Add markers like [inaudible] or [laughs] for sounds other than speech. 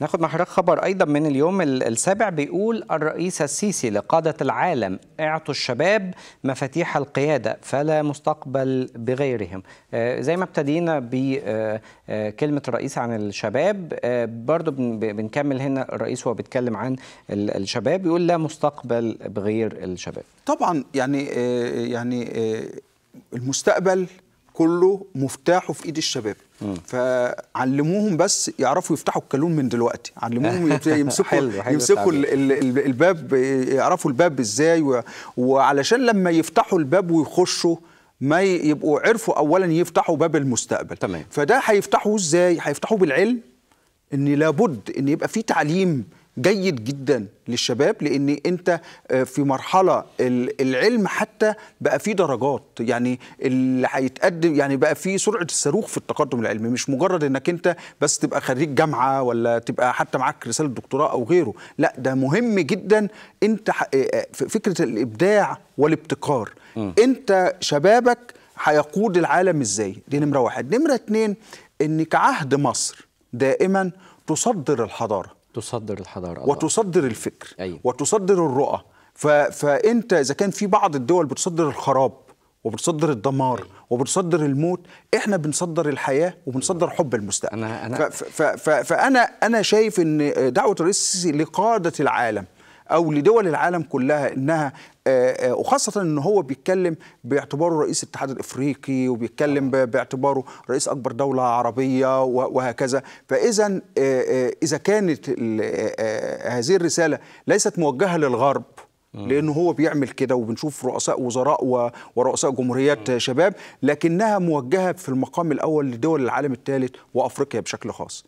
ناخد مع حضرتك خبر ايضا من اليوم السابع بيقول الرئيس السيسي لقاده العالم اعطوا الشباب مفاتيح القياده فلا مستقبل بغيرهم آه، زي ما ابتدينا بكلمه آه، آه، الرئيس عن الشباب برضو بنكمل هنا الرئيس وهو بيتكلم عن الشباب يقول لا مستقبل بغير الشباب طبعا يعني يعني المستقبل كله مفتاحه في ايد الشباب فعلموهم بس يعرفوا يفتحوا الكالون من دلوقتي علموهم [laughs] يمسكوا يمسكوا الباب يعرفوا الباب ازاي و... وعلشان لما يفتحوا الباب ويخشوا ما يبقوا عرفوا اولا يفتحوا باب المستقبل تمام. فده هيفتحوه ازاي هيفتحوه بالعلم ان لابد ان يبقى في تعليم جيد جدا للشباب لان انت آه، في مرحله العلم حتى بقى فيه درجات يعني اللي هيتقدم يعني بقى في سرعه الصاروخ في التقدم العلمي مش مجرد انك انت بس تبقى خريج جامعه ولا تبقى حتى معاك رساله دكتوراه او غيره لا ده مهم جدا انت آه، آه، فكره الابداع والابتكار م. انت شبابك هيقود العالم ازاي دي نمره واحد نمره اتنين ان كعهد مصر دائما تصدر الحضاره تصدر الحضاره الله. وتصدر الفكر أيوة. وتصدر الرؤى ف... فانت اذا كان في بعض الدول بتصدر الخراب وبتصدر الدمار وبتصدر الموت احنا بنصدر الحياه وبنصدر حب المستقبل أنا أنا فانا انا شايف ان دعوه الرئيس السيسي لقاده العالم او لدول العالم كلها انها آه، آه، وخاصة ان هو بيتكلم باعتباره رئيس الاتحاد الافريقي وبيتكلم آه. باعتباره رئيس اكبر دولة عربية وهكذا فاذا اذا كانت هذه الرسالة ليست موجهة للغرب لانه هو بيعمل كده وبنشوف رؤساء وزراء ورؤساء جمهوريات شباب لكنها موجهه في المقام الاول لدول العالم الثالث وافريقيا بشكل خاص